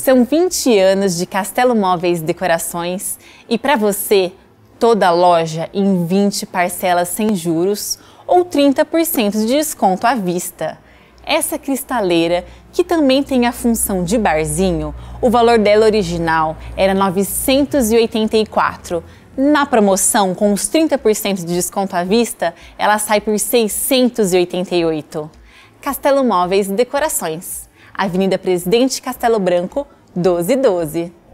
São 20 anos de Castelo Móveis Decorações e para você, toda loja em 20 parcelas sem juros ou 30% de desconto à vista. Essa cristaleira, que também tem a função de barzinho, o valor dela original era 984. Na promoção, com os 30% de desconto à vista, ela sai por 688. Castelo Móveis Decorações Avenida Presidente Castelo Branco, 1212.